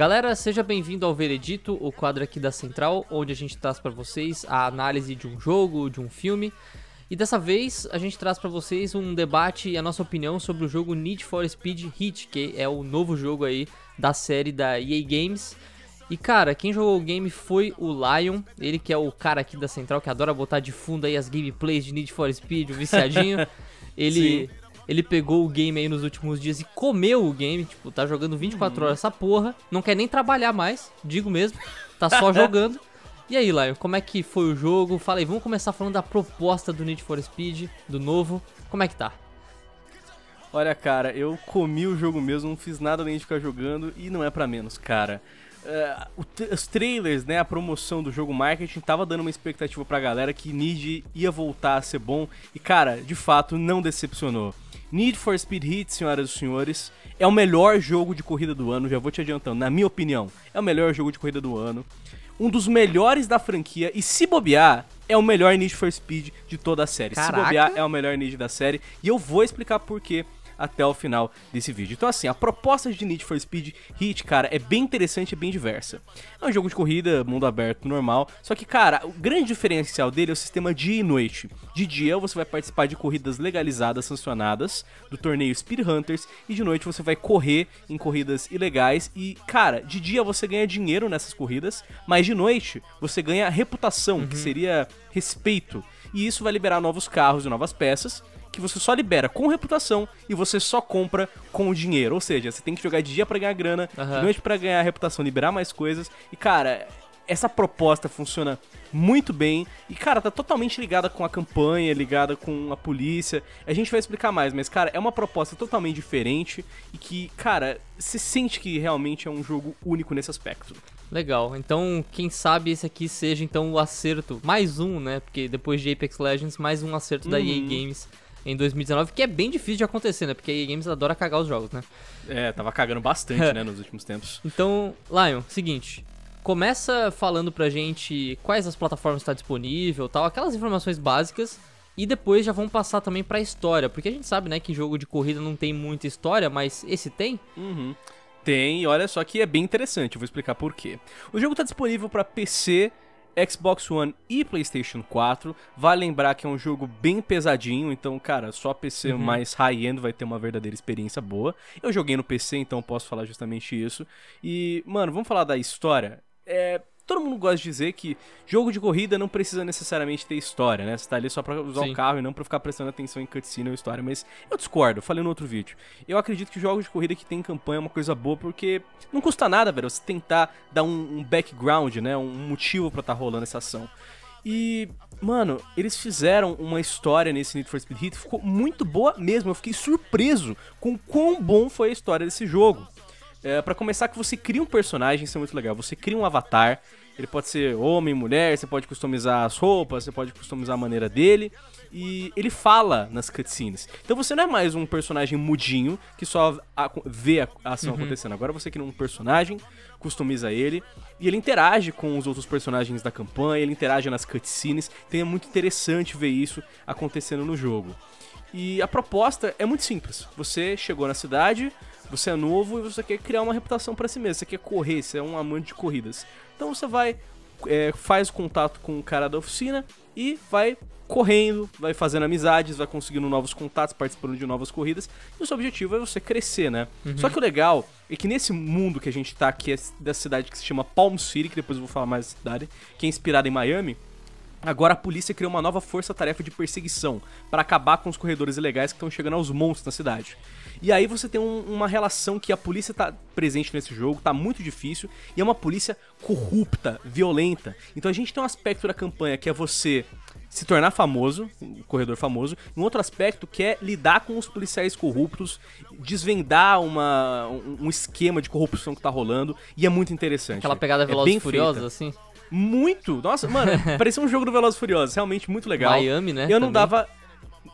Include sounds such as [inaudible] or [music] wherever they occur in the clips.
Galera, seja bem-vindo ao Veredito, o quadro aqui da Central, onde a gente traz para vocês a análise de um jogo, de um filme. E dessa vez a gente traz para vocês um debate e a nossa opinião sobre o jogo Need for Speed Heat, que é o novo jogo aí da série da EA Games. E cara, quem jogou o game foi o Lion, ele que é o cara aqui da Central que adora botar de fundo aí as gameplays de Need for Speed, o viciadinho. [laughs] Ele Sim ele pegou o game aí nos últimos dias e comeu o game. Tipo, tá jogando 24 uhum. horas essa porra. Não quer nem trabalhar mais, digo mesmo. Tá só [laughs] jogando. E aí, Lion, como é que foi o jogo? Fala aí, vamos começar falando da proposta do Need for Speed, do novo. Como é que tá? Olha, cara, eu comi o jogo mesmo, não fiz nada além de ficar jogando e não é para menos, cara. Uh, os trailers, né, a promoção do jogo marketing tava dando uma expectativa pra galera que Need ia voltar a ser bom e, cara, de fato não decepcionou. Need for Speed Heat, senhoras e senhores, é o melhor jogo de corrida do ano, já vou te adiantando, na minha opinião, é o melhor jogo de corrida do ano, um dos melhores da franquia e se bobear, é o melhor Need for Speed de toda a série. Caraca. Se bobear, é o melhor Need da série e eu vou explicar por quê até o final desse vídeo. Então assim, a proposta de Need for Speed Heat, cara, é bem interessante e bem diversa. É um jogo de corrida, mundo aberto, normal, só que, cara, o grande diferencial dele é o sistema dia e noite. De dia você vai participar de corridas legalizadas, sancionadas, do torneio Speed Hunters, e de noite você vai correr em corridas ilegais e, cara, de dia você ganha dinheiro nessas corridas, mas de noite você ganha reputação, uhum. que seria respeito. E isso vai liberar novos carros e novas peças, que você só libera com reputação e você só compra com dinheiro. Ou seja, você tem que jogar de dia para ganhar grana, uhum. de noite para ganhar reputação, liberar mais coisas. E cara, essa proposta funciona muito bem. E, cara, tá totalmente ligada com a campanha, ligada com a polícia. A gente vai explicar mais, mas, cara, é uma proposta totalmente diferente e que, cara, se sente que realmente é um jogo único nesse aspecto. Legal, então quem sabe esse aqui seja então o acerto, mais um, né? Porque depois de Apex Legends, mais um acerto da EA uhum. Games em 2019, que é bem difícil de acontecer, né? Porque a EA Games adora cagar os jogos, né? É, tava cagando bastante, [laughs] né, nos últimos tempos. Então, Lion, seguinte, começa falando pra gente quais as plataformas está disponível, tal, aquelas informações básicas e depois já vamos passar também pra história, porque a gente sabe, né, que jogo de corrida não tem muita história, mas esse tem? Uhum. Tem, olha só que é bem interessante, eu vou explicar por quê. O jogo está disponível para PC, Xbox One e PlayStation 4. Vale lembrar que é um jogo bem pesadinho, então, cara, só PC uhum. mais high-end vai ter uma verdadeira experiência boa. Eu joguei no PC, então posso falar justamente isso. E, mano, vamos falar da história. É, todo mundo gosta de dizer que jogo de corrida não precisa necessariamente ter história, né? Você tá ali só pra usar Sim. o carro e não pra ficar prestando atenção em cutscene ou história. Mas eu discordo, falei no outro vídeo. Eu acredito que jogos de corrida que tem campanha é uma coisa boa, porque não custa nada, velho, você tentar dar um, um background, né? Um motivo para tá rolando essa ação. E, mano, eles fizeram uma história nesse Need for Speed Heat, ficou muito boa mesmo. Eu fiquei surpreso com quão bom foi a história desse jogo. É, para começar, que você cria um personagem, isso é muito legal. Você cria um avatar, ele pode ser homem, mulher, você pode customizar as roupas, você pode customizar a maneira dele. E ele fala nas cutscenes. Então você não é mais um personagem mudinho que só vê a ação uhum. acontecendo. Agora você cria um personagem, customiza ele, e ele interage com os outros personagens da campanha, ele interage nas cutscenes. Então é muito interessante ver isso acontecendo no jogo. E a proposta é muito simples. Você chegou na cidade, você é novo e você quer criar uma reputação para si mesmo, você quer correr, você é um amante de corridas. Então você vai, é, faz contato com o cara da oficina e vai correndo, vai fazendo amizades, vai conseguindo novos contatos, participando de novas corridas. E o seu objetivo é você crescer, né? Uhum. Só que o legal é que nesse mundo que a gente tá, aqui é da cidade que se chama Palm City, que depois eu vou falar mais da cidade, que é inspirada em Miami, Agora a polícia criou uma nova força-tarefa de perseguição para acabar com os corredores ilegais que estão chegando aos monstros na cidade. E aí você tem um, uma relação que a polícia tá presente nesse jogo, tá muito difícil, e é uma polícia corrupta, violenta. Então a gente tem um aspecto da campanha que é você se tornar famoso, um corredor famoso. Um outro aspecto que é lidar com os policiais corruptos, desvendar uma, um esquema de corrupção que tá rolando, e é muito interessante. Aquela pegada veloz é e furiosa, feita. assim? Muito! Nossa, mano, [laughs] parecia um jogo do Velozes Furiosos, realmente muito legal. Miami, né? Eu não também. dava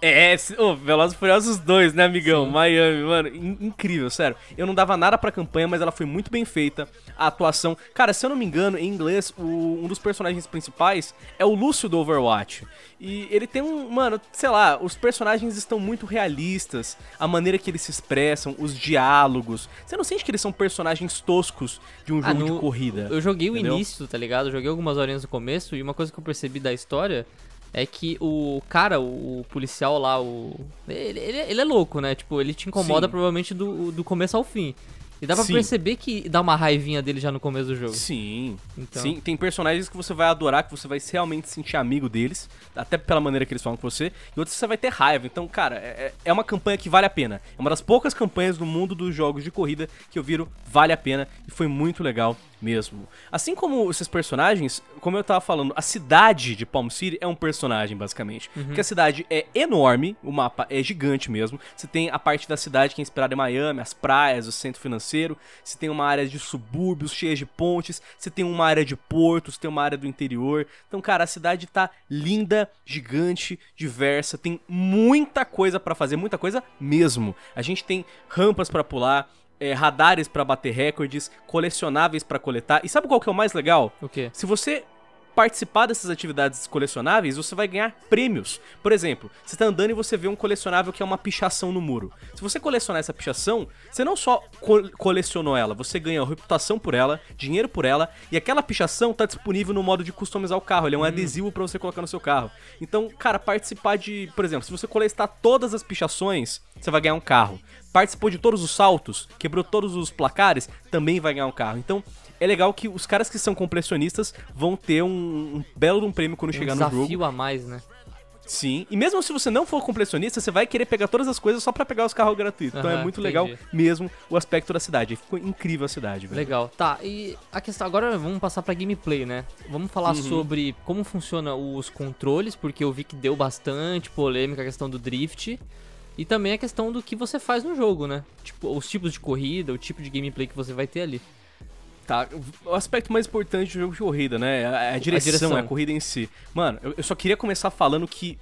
é, oh, Velozes e Furiosos 2, né, amigão? Sim. Miami, mano, in incrível, sério. Eu não dava nada pra campanha, mas ela foi muito bem feita. A atuação. Cara, se eu não me engano, em inglês, o, um dos personagens principais é o Lúcio do Overwatch. E ele tem um. Mano, sei lá, os personagens estão muito realistas. A maneira que eles se expressam, os diálogos. Você não sente que eles são personagens toscos de um ah, jogo ah, no, de corrida? Eu joguei entendeu? o início, tá ligado? Eu joguei algumas horinhas no começo e uma coisa que eu percebi da história é que o cara, o policial lá, o. Ele, ele, ele é louco, né? Tipo, ele te incomoda Sim. provavelmente do, do começo ao fim. E dá pra Sim. perceber que dá uma raivinha dele já no começo do jogo. Sim. Então. Sim, tem personagens que você vai adorar, que você vai realmente sentir amigo deles, até pela maneira que eles falam com você, e outros você vai ter raiva. Então, cara, é, é, é uma campanha que vale a pena. É uma das poucas campanhas no mundo dos jogos de corrida que eu viro vale a pena e foi muito legal mesmo. Assim como esses personagens, como eu tava falando, a cidade de Palm City é um personagem, basicamente. Uhum. Porque a cidade é enorme, o mapa é gigante mesmo. Você tem a parte da cidade que é inspirada em Miami, as praias, o centro financeiro financeiro, se tem uma área de subúrbios cheias de pontes, se tem uma área de portos, se tem uma área do interior. Então, cara, a cidade tá linda, gigante, diversa, tem muita coisa para fazer, muita coisa mesmo. A gente tem rampas para pular, é, radares para bater recordes, colecionáveis para coletar. E sabe qual que é o mais legal? O quê? Se você participar dessas atividades colecionáveis, você vai ganhar prêmios. Por exemplo, você está andando e você vê um colecionável que é uma pichação no muro. Se você colecionar essa pichação, você não só co colecionou ela, você ganha reputação por ela, dinheiro por ela, e aquela pichação está disponível no modo de customizar o carro. Ele é um hum. adesivo para você colocar no seu carro. Então, cara, participar de, por exemplo, se você coletar todas as pichações, você vai ganhar um carro. Participou de todos os saltos, quebrou todos os placares, também vai ganhar um carro. Então, é legal que os caras que são completionistas vão ter um, um belo um prêmio quando um chegar no jogo. desafio a mais, né? Sim, e mesmo se você não for completionista, você vai querer pegar todas as coisas só para pegar os carros gratuitos. Uhum, então é muito entendi. legal mesmo o aspecto da cidade. Ficou incrível a cidade, velho. Legal. Tá, e a questão agora vamos passar para gameplay, né? Vamos falar uhum. sobre como funciona os controles, porque eu vi que deu bastante polêmica a questão do drift. E também a questão do que você faz no jogo, né? Tipo, os tipos de corrida, o tipo de gameplay que você vai ter ali. Tá, o aspecto mais importante do jogo de corrida, né? É a direção, a direção. é a corrida em si. Mano, eu, eu só queria começar falando que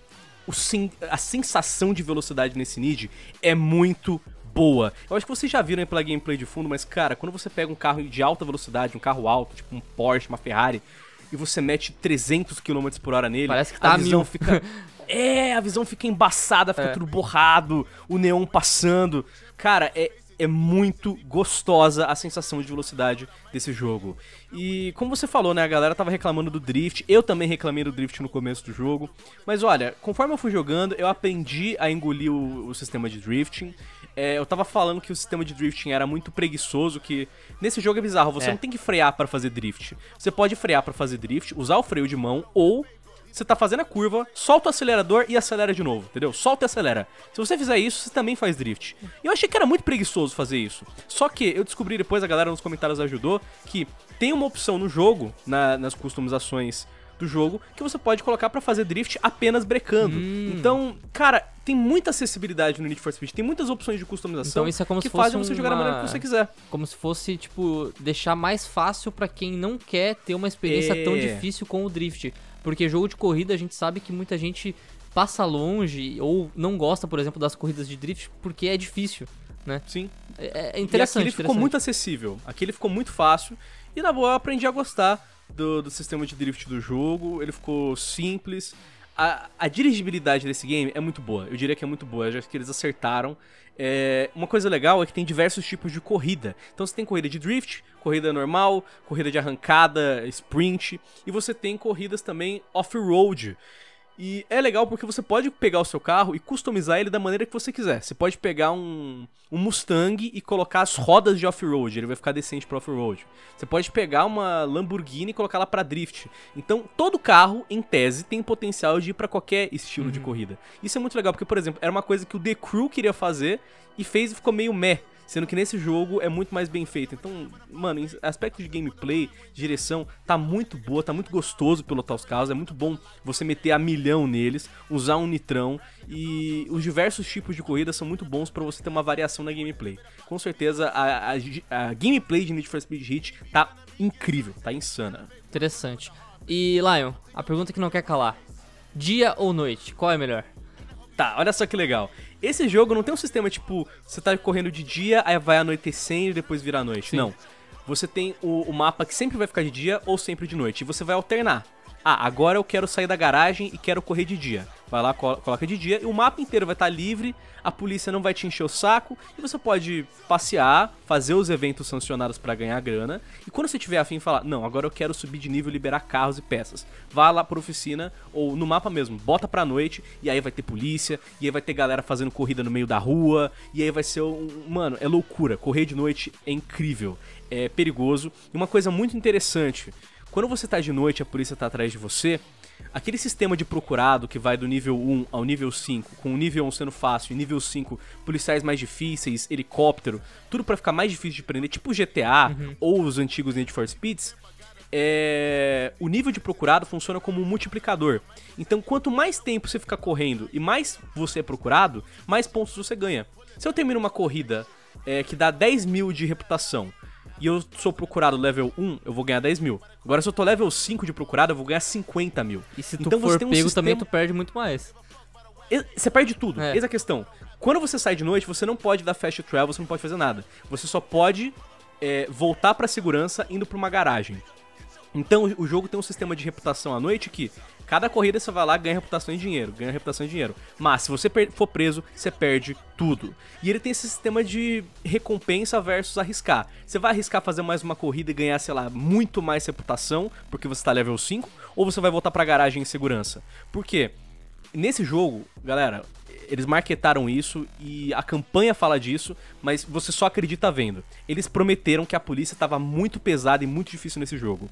o sen a sensação de velocidade nesse Nid é muito boa. Eu acho que vocês já viram aí pela gameplay de fundo, mas cara, quando você pega um carro de alta velocidade, um carro alto, tipo um Porsche, uma Ferrari, e você mete 300 km por hora nele, Parece que tá a visão mil. fica [laughs] É, a visão fica embaçada, fica é. tudo borrado, o neon passando. Cara, é é muito gostosa a sensação de velocidade desse jogo. E como você falou, né, a galera tava reclamando do drift, eu também reclamei do drift no começo do jogo, mas olha, conforme eu fui jogando, eu aprendi a engolir o, o sistema de drifting. É, eu tava falando que o sistema de drifting era muito preguiçoso, que nesse jogo é bizarro, você é. não tem que frear para fazer drift. Você pode frear para fazer drift, usar o freio de mão ou você tá fazendo a curva, solta o acelerador e acelera de novo, entendeu? Solta e acelera. Se você fizer isso, você também faz drift. E eu achei que era muito preguiçoso fazer isso. Só que eu descobri depois, a galera nos comentários ajudou, que tem uma opção no jogo, na, nas customizações do jogo, que você pode colocar para fazer drift apenas brecando. Hum. Então, cara, tem muita acessibilidade no Need for Speed, tem muitas opções de customização então, isso é como que se fazem você uma... jogar da maneira que você quiser. Como se fosse, tipo, deixar mais fácil para quem não quer ter uma experiência é... tão difícil com o drift. Porque jogo de corrida a gente sabe que muita gente passa longe ou não gosta, por exemplo, das corridas de drift porque é difícil, né? Sim. É, é interessante. E aqui ele ficou muito acessível. Aqui ele ficou muito fácil. E na boa eu aprendi a gostar do, do sistema de drift do jogo. Ele ficou simples. A, a, dirigibilidade desse game é muito boa. Eu diria que é muito boa. Eu acho que eles acertaram. É, uma coisa legal é que tem diversos tipos de corrida. Então você tem corrida de drift, corrida normal, corrida de arrancada, sprint. E você tem corridas também off-road. E é legal porque você pode pegar o seu carro e customizar ele da maneira que você quiser. Você pode pegar um, um Mustang e colocar as rodas de off-road, ele vai ficar decente para off-road. Você pode pegar uma Lamborghini e colocá-la para drift. Então, todo carro, em tese, tem potencial de ir para qualquer estilo uhum. de corrida. Isso é muito legal porque, por exemplo, era uma coisa que o The Crew queria fazer e fez e ficou meio meh. Sendo que nesse jogo é muito mais bem feito. Então, mano, em aspecto de gameplay, direção, tá muito boa, tá muito gostoso pilotar os carros. É muito bom você meter a milhão neles, usar um nitrão. E os diversos tipos de corrida são muito bons para você ter uma variação na gameplay. Com certeza, a, a, a gameplay de Need for Speed Heat tá incrível, tá insana. Interessante. E, Lion, a pergunta que não quer calar: dia ou noite, qual é melhor? Tá, olha só que legal. Esse jogo não tem um sistema tipo, você tá correndo de dia, aí vai anoitecendo e depois vira noite. Sim. Não. Você tem o, o mapa que sempre vai ficar de dia ou sempre de noite. E você vai alternar. Ah, agora eu quero sair da garagem e quero correr de dia. Vai lá, coloca de dia e o mapa inteiro vai estar tá livre, a polícia não vai te encher o saco e você pode passear, fazer os eventos sancionados para ganhar grana. E quando você tiver afim, falar: Não, agora eu quero subir de nível e liberar carros e peças. Vá lá pra oficina ou no mapa mesmo, bota pra noite e aí vai ter polícia, e aí vai ter galera fazendo corrida no meio da rua, e aí vai ser um. Mano, é loucura. Correr de noite é incrível, é perigoso. E uma coisa muito interessante quando você tá de noite a polícia tá atrás de você, aquele sistema de procurado que vai do nível 1 ao nível 5, com o nível 1 sendo fácil e nível 5 policiais mais difíceis, helicóptero, tudo para ficar mais difícil de prender, tipo GTA uhum. ou os antigos Need for Speeds, é... o nível de procurado funciona como um multiplicador. Então, quanto mais tempo você ficar correndo e mais você é procurado, mais pontos você ganha. Se eu termino uma corrida é, que dá 10 mil de reputação e eu sou procurado level 1, eu vou ganhar 10 mil. Agora, se eu tô level 5 de procurado, eu vou ganhar 50 mil. E se tu então, for você tem um pego sistema... também, tu perde muito mais. Você perde tudo. É. Essa é a questão. Quando você sai de noite, você não pode dar fast travel, você não pode fazer nada. Você só pode é, voltar pra segurança indo pra uma garagem. Então o jogo tem um sistema de reputação à noite que Cada corrida você vai lá, ganha reputação e dinheiro, ganha reputação e dinheiro. Mas se você for preso, você perde tudo. E ele tem esse sistema de recompensa versus arriscar. Você vai arriscar fazer mais uma corrida e ganhar, sei lá, muito mais reputação, porque você tá level 5, ou você vai voltar para a garagem em segurança. Por quê? Nesse jogo, galera, eles marketaram isso e a campanha fala disso, mas você só acredita vendo. Eles prometeram que a polícia estava muito pesada e muito difícil nesse jogo.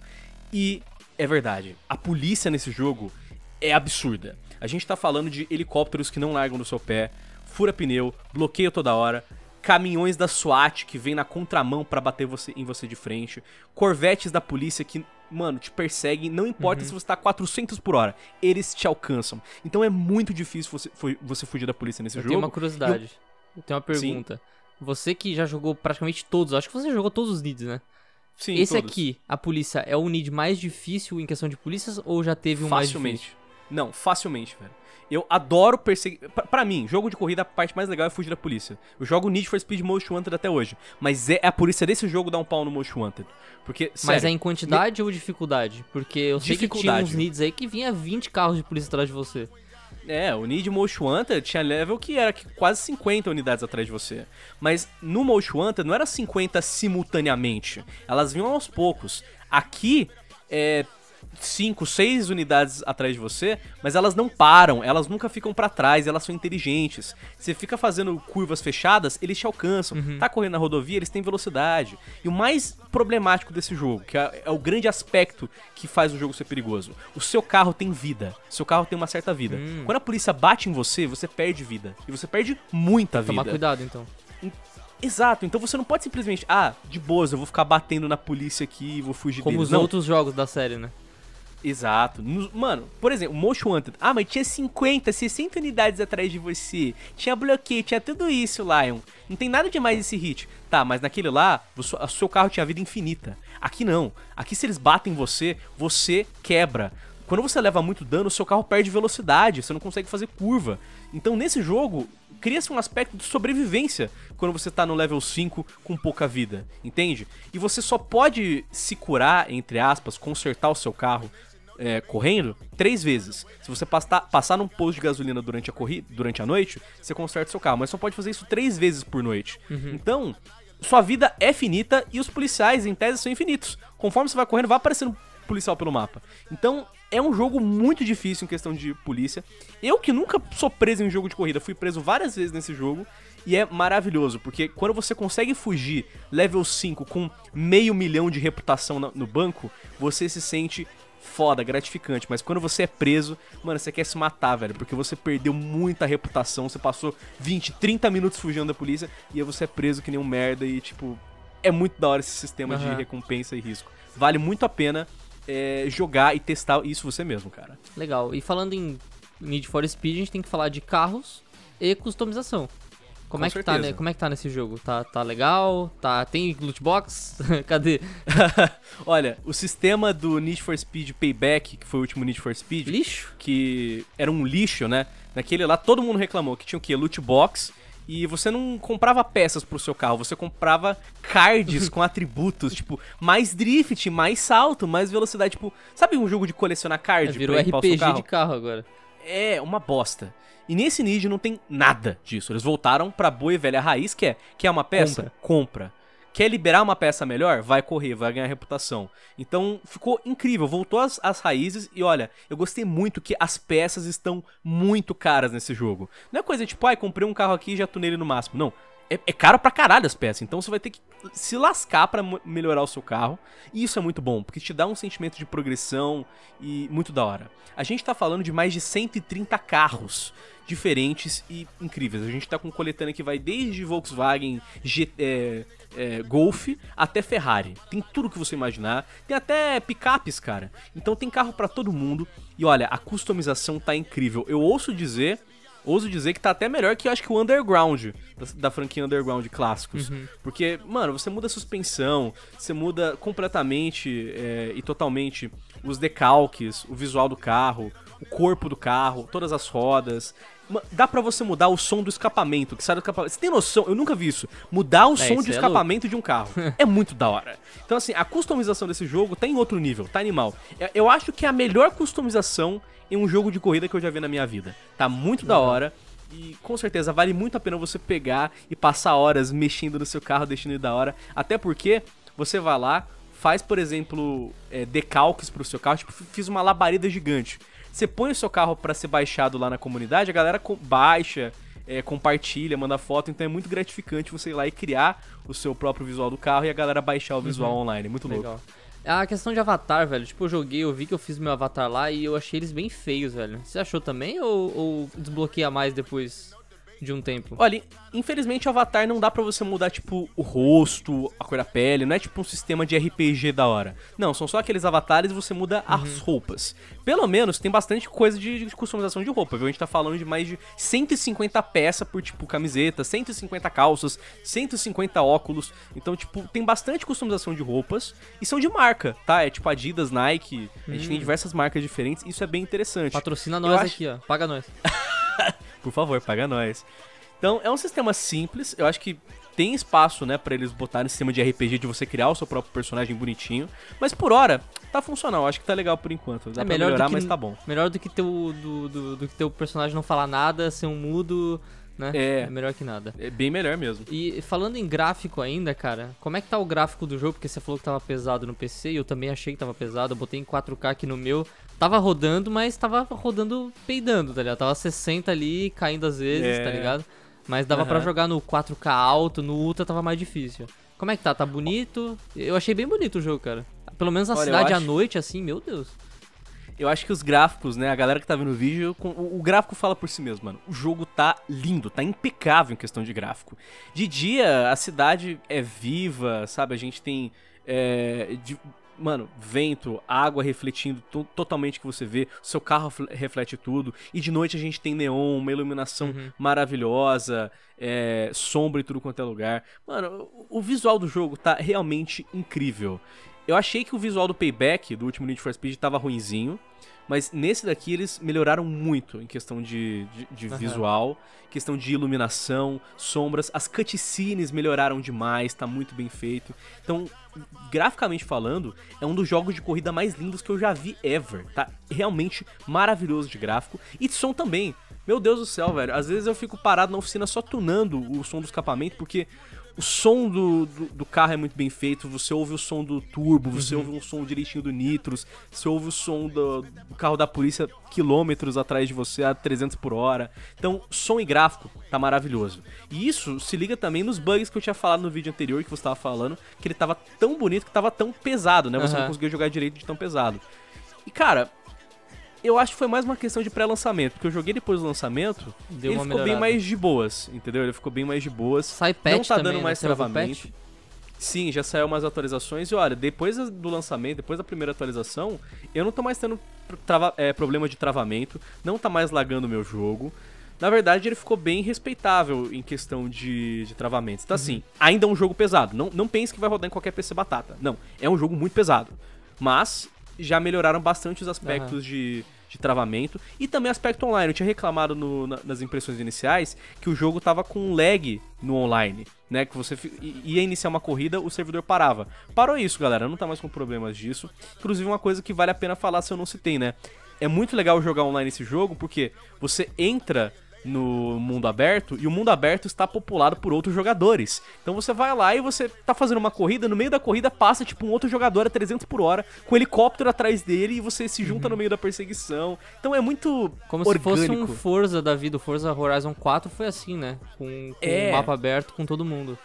E é verdade. A polícia nesse jogo é absurda. A gente tá falando de helicópteros que não largam do seu pé, fura pneu, bloqueio toda hora, caminhões da SWAT que vem na contramão para bater você, em você de frente, corvetes da polícia que, mano, te perseguem, não importa uhum. se você tá 400 por hora, eles te alcançam. Então é muito difícil você, você fugir da polícia nesse Eu jogo. Tenho uma curiosidade. Eu... Eu tenho uma pergunta. Sim. Você que já jogou praticamente todos, acho que você jogou todos os leads, né? Sim, Esse todos. aqui, a polícia, é o NID mais difícil em questão de polícias ou já teve um facilmente. mais difícil? Não, facilmente, velho. Eu adoro perseguir. Pra, pra, mim, jogo de corrida, a parte mais legal é fugir da polícia. Eu jogo Need for Speed Most Wanted até hoje. Mas é a polícia desse jogo dá um pau no Most Wanted. Porque, sério, mas é em quantidade ne... ou dificuldade? Porque eu sei que tinha uns needs aí que vinha 20 carros de polícia atrás de você. É, o Need Most Wanted tinha level que era quase 50 unidades atrás de você. Mas no Most Wanted não era 50 simultaneamente. Elas vinham aos poucos. Aqui, é, cinco, seis unidades atrás de você, mas elas não param, elas nunca ficam para trás, elas são inteligentes. Você fica fazendo curvas fechadas, eles te alcançam. Uhum. Tá correndo na rodovia, eles têm velocidade. E o mais problemático desse jogo, que é, é o grande aspecto que faz o jogo ser perigoso, o seu carro tem vida. O seu carro tem uma certa vida. Hum. Quando a polícia bate em você, você perde vida. E você perde muita vida. Tomar cuidado, então. Exato, então você não pode simplesmente, ah, de boas, eu vou ficar batendo na polícia aqui e vou fugir Como deles. os não. outros jogos da série, né? Exato. Mano, por exemplo, Motion Hunter. Ah, mas tinha 50, 60 unidades atrás de você. Tinha bloqueio, tinha tudo isso, Lion. Não tem nada demais esse hit. Tá, mas naquele lá, o seu carro tinha vida infinita. Aqui não. Aqui se eles batem em você, você quebra. Quando você leva muito dano, o seu carro perde velocidade, você não consegue fazer curva. Então nesse jogo, cria-se um aspecto de sobrevivência quando você tá no level 5 com pouca vida, entende? E você só pode se curar, entre aspas, consertar o seu carro é, correndo três vezes. Se você passar, passar num posto de gasolina durante a corrida, durante a noite, você conserta seu carro. Mas só pode fazer isso três vezes por noite. Uhum. Então, sua vida é finita e os policiais, em tese, são infinitos. Conforme você vai correndo, vai aparecendo policial pelo mapa. Então, é um jogo muito difícil em questão de polícia. Eu que nunca sou preso em um jogo de corrida, fui preso várias vezes nesse jogo. E é maravilhoso, porque quando você consegue fugir level 5 com meio milhão de reputação no banco, você se sente foda, gratificante, mas quando você é preso, mano, você quer se matar, velho, porque você perdeu muita reputação, você passou 20, 30 minutos fugindo da polícia e aí você é preso que nem um merda e, tipo, é muito da hora esse sistema uhum. de recompensa e risco. Vale muito a pena é, jogar e testar isso você mesmo, cara. Legal. E falando em Need for Speed, a gente tem que falar de carros e customização. Como, Com é que tá, né? Como é que tá nesse jogo? Tá, tá legal? Tá, tem loot box? [laughs] Cadê? [laughs] Olha, o sistema do Need for Speed Payback, que foi o último Need for Speed. Lixo? Que era um lixo, né? Naquele lá todo mundo reclamou que tinha o quê? Loot box e você não comprava peças pro seu carro, você comprava cards [laughs] com atributos, tipo, mais drift, mais salto, mais velocidade, tipo, sabe um jogo de colecionar card? É, virou RPG de carro agora. É, uma bosta. E nesse Nid não tem nada disso. Eles voltaram pra boa e velha raiz, que é quer uma peça? Compra. Compra. Quer liberar uma peça melhor? Vai correr, vai ganhar reputação. Então ficou incrível, voltou às, as raízes e olha, eu gostei muito que as peças estão muito caras nesse jogo. Não é coisa tipo, ai, ah, comprei um carro aqui e já tunei ele no máximo. Não, é, é caro pra caralho as peças. Então você vai ter que se lascar para melhorar o seu carro. E isso é muito bom, porque te dá um sentimento de progressão e muito da hora. A gente tá falando de mais de 130 carros diferentes e incríveis. A gente tá com coletânea que vai desde Volkswagen G, é, é, Golf até Ferrari. Tem tudo que você imaginar. Tem até picapes, cara. Então tem carro para todo mundo. E olha, a customização tá incrível. Eu ouço dizer ouso dizer que tá até melhor que eu acho que o Underground, da, da franquia Underground clássicos. Uhum. Porque, mano, você muda a suspensão, você muda completamente é, e totalmente os decalques, o visual do carro, o corpo do carro, todas as rodas. Dá pra você mudar o som do escapamento, que sai do escapamento. Você tem noção? Eu nunca vi isso. Mudar o é, som de é escapamento louco. de um carro. [laughs] é muito da hora. Então, assim, a customização desse jogo tá em outro nível, tá animal. É, eu acho que é a melhor customização em um jogo de corrida que eu já vi na minha vida. Tá muito da hora. E com certeza vale muito a pena você pegar e passar horas mexendo no seu carro, deixando ele da hora. Até porque você vai lá, faz, por exemplo, é, decalques pro seu carro, tipo, fiz uma labareda gigante. Você põe o seu carro para ser baixado lá na comunidade, a galera baixa, é, compartilha, manda foto, então é muito gratificante você ir lá e criar o seu próprio visual do carro e a galera baixar o visual uhum. online. Muito Legal. louco. É A questão de avatar, velho. Tipo, eu joguei, eu vi que eu fiz meu avatar lá e eu achei eles bem feios, velho. Você achou também ou, ou desbloqueia mais depois? de um tempo. Olha, infelizmente Avatar não dá para você mudar, tipo, o rosto, a cor da pele, não é tipo um sistema de RPG da hora. Não, são só aqueles avatares e você muda uhum. as roupas. Pelo menos tem bastante coisa de, de, customização de roupa, viu? A gente tá falando de mais de 150 peças por, tipo, camiseta, 150 calças, 150 óculos. Então, tipo, tem bastante customização de roupas e são de marca, tá? É tipo Adidas, Nike, uhum. a gente tem hum. diversas marcas diferentes, isso é bem interessante. Patrocina nós acho... aqui, ó, paga nós. [laughs] Por favor, paga nós. Então, é um sistema simples, eu acho que tem espaço, né, para eles botarem esse sistema de RPG de você criar o seu próprio personagem bonitinho. Mas por hora, tá funcional, acho que tá legal por enquanto. Dá é melhor melhorar, que, mas tá bom. Melhor do que o do, do, do que personagem não falar nada, ser um mudo né? É. é melhor que nada. É bem melhor mesmo. E falando em gráfico ainda, cara, como é que tá o gráfico do jogo? Porque você falou que tava pesado no PC e eu também achei que tava pesado. Eu botei em 4K aqui no meu. Tava rodando, mas tava rodando peidando, tá ligado? Tava 60 ali, caindo às vezes, tá é. tá ligado? Mas dava uhum. para jogar no 4K alto, no Ultra tava mais difícil. Como é que tá? Tá bonito? Eu achei bem bonito o jogo, cara. Pelo menos a Olha, cidade acho... à noite, assim, meu Deus. Eu acho que os gráficos, né? A galera que tá vendo o vídeo, o, o gráfico fala por si mesmo, mano. O jogo tá lindo, tá impecável em questão de gráfico. De dia, a cidade é viva, sabe? A gente tem. É, de, mano, vento, água refletindo totalmente o que você vê, seu carro reflete tudo, e de noite a gente tem neon, uma iluminação uhum. maravilhosa, é, sombra e tudo quanto é lugar. Mano, o visual do jogo tá realmente incrível. Eu achei que o visual do Payback, do último Need for Speed, tava ruinzinho. Mas nesse daqui eles melhoraram muito em questão de, de, de uhum. visual, questão de iluminação, sombras. As cutscenes melhoraram demais, tá muito bem feito. Então, graficamente falando, é um dos jogos de corrida mais lindos que eu já vi ever. Tá realmente maravilhoso de gráfico. E de som também. Meu Deus do céu, velho. Às vezes eu fico parado na oficina só tunando o som do escapamento, porque o som do, do, do, carro é muito bem feito, você ouve o som do turbo, você uhum. ouve o som direitinho do nitros, você ouve o som do, do, carro da polícia quilômetros atrás de você a 300 por hora. Então, som e gráfico tá maravilhoso. E isso se liga também nos bugs que eu tinha falado no vídeo anterior que você tava falando, que ele tava tão bonito que tava tão pesado, né? Você uhum. não conseguia jogar direito de tão pesado. E cara, eu acho que foi mais uma questão de pré-lançamento, porque eu joguei depois do lançamento, Deu ele ficou melhorada. bem mais de boas, entendeu? Ele ficou bem mais de boas. Sai patch Não tá também, dando mais né? travamento. Sim, já saiu umas atualizações e olha, depois do lançamento, depois da primeira atualização, eu não tô mais tendo trava, é, problema de travamento, não tá mais lagando o meu jogo. Na verdade, ele ficou bem respeitável em questão de, de travamentos. Então, assim, uhum. assim, ainda é um jogo pesado. Não, não pense que vai rodar em qualquer PC batata. Não, é um jogo muito pesado. Mas já melhoraram bastante os aspectos uhum. de, de travamento e também aspecto online. Eu tinha reclamado no, na, nas impressões iniciais que o jogo tava com um lag no online, né? Que você ia iniciar uma corrida, o servidor parava. Parou isso, galera, não tá mais com problemas disso. Inclusive, uma coisa que vale a pena falar se eu não citei, né? É muito legal jogar online esse jogo porque você entra no mundo aberto e o mundo aberto está populado por outros jogadores. Então você vai lá e você tá fazendo uma corrida, no meio da corrida passa tipo um outro jogador a 300 por hora com um helicóptero atrás dele e você se junta uhum. no meio da perseguição. Então é muito como orgânico. se fosse um Forza da vida, o Forza Horizon 4 foi assim, né? Com, com é. um mapa aberto com todo mundo.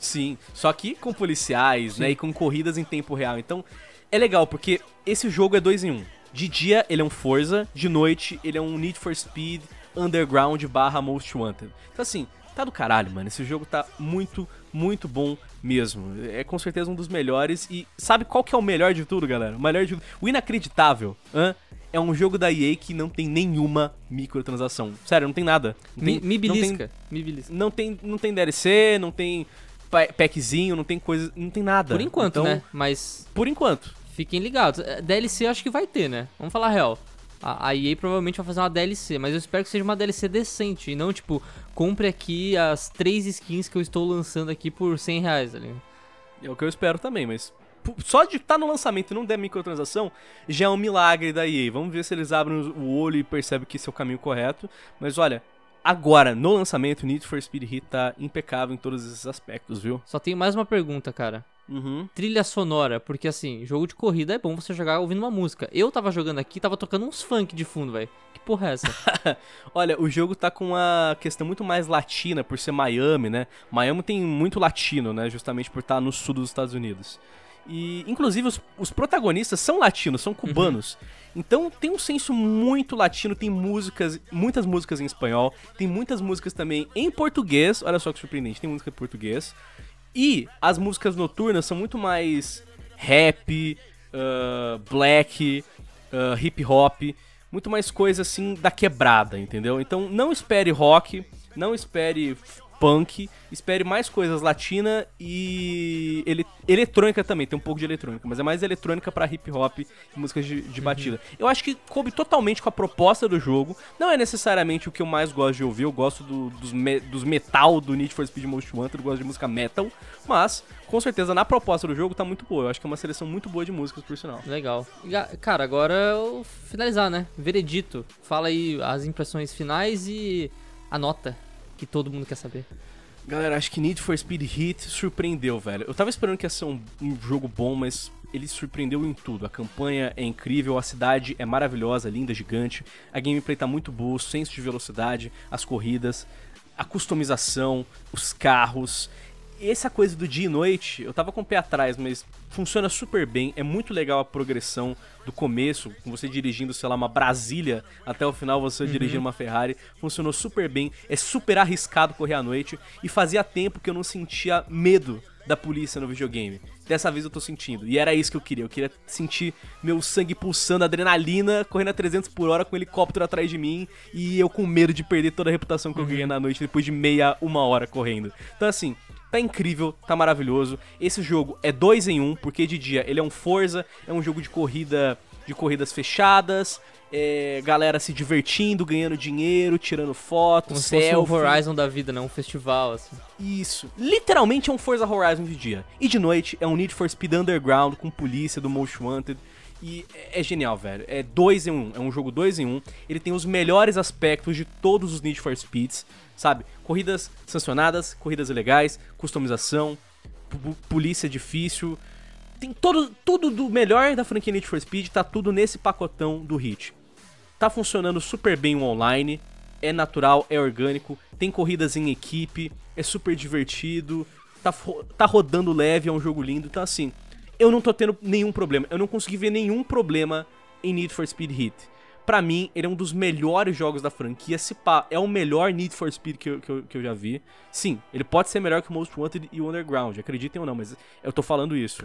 Sim, só que com policiais, né, Sim. né, e com corridas em tempo real. Então é legal porque esse jogo é dois em um. De dia ele é um Forza, de noite ele é um Need for Speed, underground barra most wanted. Então assim, tá do caralho, mano. Esse jogo tá muito, muito bom mesmo. É com certeza um dos melhores e sabe qual que é o melhor de tudo, galera? O melhor de o inacreditável, hã? É um jogo da EA que não tem nenhuma microtransação. Sério, não tem nada. Não tem, me, Não tem, me Não tem, não tem DLC, não tem packzinho, não tem coisa, não tem nada. Por enquanto, então, né? Mas por enquanto. Fiquem ligados. É, DLC acho que vai ter, né? Vamos falar real. A, EA provavelmente vai fazer uma DLC, mas eu espero que seja uma DLC decente e não tipo, compre aqui as três skins que eu estou lançando aqui por 100 reais ali. Tá é o que eu espero também, mas só de estar tá no lançamento e não der microtransação já é um milagre da EA. Vamos ver se eles abrem o olho e percebem que esse é o caminho correto. Mas olha, agora, no lançamento, Need for Speed Heat tá impecável em todos esses aspectos, viu? Só tenho mais uma pergunta, cara. Uhum. Trilha sonora, porque assim, jogo de corrida é bom você jogar ouvindo uma música. Eu tava jogando aqui, tava tocando uns funk de fundo, velho. Que porra é essa? [laughs] Olha, o jogo tá com uma questão muito mais latina, por ser Miami, né? Miami tem muito latino, né? Justamente por estar tá no sul dos Estados Unidos. E, inclusive, os, os protagonistas são latinos, são cubanos. Uhum. Então tem um senso muito latino, tem músicas, muitas músicas em espanhol, tem muitas músicas também em português. Olha só que surpreendente, tem música em português. E as músicas noturnas são muito mais rap, uh, black, uh, hip hop, muito mais coisa assim da quebrada, entendeu? Então não espere rock, não espere punk, espere mais coisas latina e ele, eletrônica também, tem um pouco de eletrônica, mas é mais eletrônica para hip hop e músicas de, de uhum. batida. Eu acho que coube totalmente com a proposta do jogo, não é necessariamente o que eu mais gosto de ouvir, eu gosto do, dos, me, dos metal do Need for Speed Most Wanted, eu gosto de música metal, mas com certeza na proposta do jogo tá muito boa, eu acho que é uma seleção muito boa de músicas, por sinal. Legal. Ah, cara, agora eu finalizar, né? Veredito, fala aí as impressões finais e a nota que todo mundo quer saber? Galera, acho que Need for Speed Heat surpreendeu, velho. Eu tava esperando que ia ser um, um, jogo bom, mas ele surpreendeu em tudo. A campanha é incrível, a cidade é maravilhosa, linda, gigante. A gameplay tá muito boa, o senso de velocidade, as corridas, a customização, os carros. Essa coisa do dia e noite, eu tava com o pé atrás, mas funciona super bem, é muito legal a progressão do começo, com você dirigindo, sei lá, uma Brasília, até o final você uhum. dirigindo uma Ferrari, funcionou super bem, é super arriscado correr à noite, e fazia tempo que eu não sentia medo da polícia no videogame. Dessa vez eu tô sentindo. E era isso que eu queria. Eu queria sentir meu sangue pulsando, adrenalina, correndo a 300 por hora com um helicóptero atrás de mim e eu com medo de perder toda a reputação que uhum. eu ganhei na noite depois de meia, uma hora correndo. Então, assim, Tá incrível, tá maravilhoso. Esse jogo é dois em um, porque de dia ele é um Forza, é um jogo de corrida, de corridas fechadas, é, galera se divertindo, ganhando dinheiro, tirando fotos, Como selfie. Fosse o Horizon da vida, né? Um festival, assim. Isso. Literalmente é um Forza Horizon de dia. E de noite é um Need for Speed Underground com polícia do Most Wanted. E é, é genial, velho. É 2 em 1. Um. É um jogo 2 em 1. Um. Ele tem os melhores aspectos de todos os Need for Speeds sabe? Corridas sancionadas, corridas ilegais, customização, polícia difícil. Tem todo, tudo do melhor da franquia Need for Speed, tá tudo nesse pacotão do Hit. Tá funcionando super bem o online, é natural, é orgânico, tem corridas em equipe, é super divertido, tá, tá rodando leve, é um jogo lindo. Então, assim, eu não tô tendo nenhum problema. Eu não consegui ver nenhum problema em Need for Speed Hit para mim, ele é um dos melhores jogos da franquia. Se pá, é o melhor Need for Speed que eu, que eu, que, eu, já vi. Sim, ele pode ser melhor que o Most Wanted e o Underground, acreditem ou não, mas eu tô falando isso.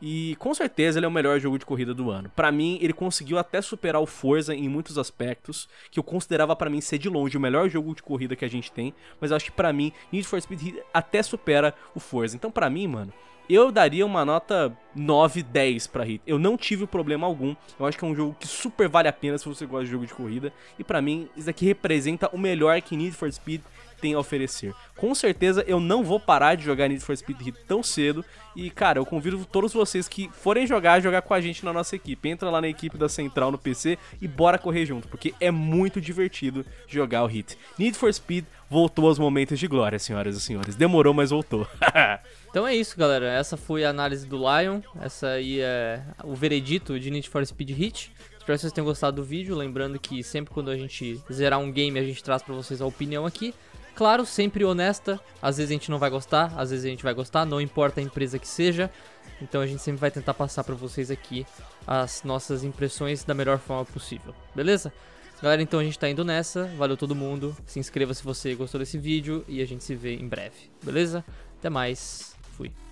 E com certeza ele é o melhor jogo de corrida do ano. Para mim, ele conseguiu até superar o Forza em muitos aspectos, que eu considerava para mim ser de longe o melhor jogo de corrida que a gente tem, mas eu acho que para mim Need for Speed até supera o Forza. Então, para mim, mano, eu daria uma nota 9, 10 pra Hit. Eu não tive problema algum. Eu acho que é um jogo que super vale a pena se você gosta de jogo de corrida. E para mim, isso aqui representa o melhor que Need for Speed tem a oferecer. Com certeza eu não vou parar de jogar Need for Speed Heat tão cedo. E, cara, eu convido todos vocês que forem jogar, jogar com a gente na nossa equipe. Entra lá na equipe da Central no PC e bora correr junto, porque é muito divertido jogar o Hit. Need for Speed voltou aos momentos de glória, senhoras e senhores. Demorou, mas voltou. [laughs] então é isso, galera. Essa foi a análise do Lion. Essa aí é o veredito de Need for Speed Hit. Espero que vocês tenham gostado do vídeo. Lembrando que sempre quando a gente zerar um game, a gente traz para vocês a opinião aqui. Claro, sempre honesta. Às vezes a gente não vai gostar, às vezes a gente vai gostar, não importa a empresa que seja. Então a gente sempre vai tentar passar para vocês aqui as nossas impressões da melhor forma possível, beleza? Galera, então a gente tá indo nessa. Valeu todo mundo. Se inscreva se você gostou desse vídeo e a gente se vê em breve, beleza? Até mais. Fui.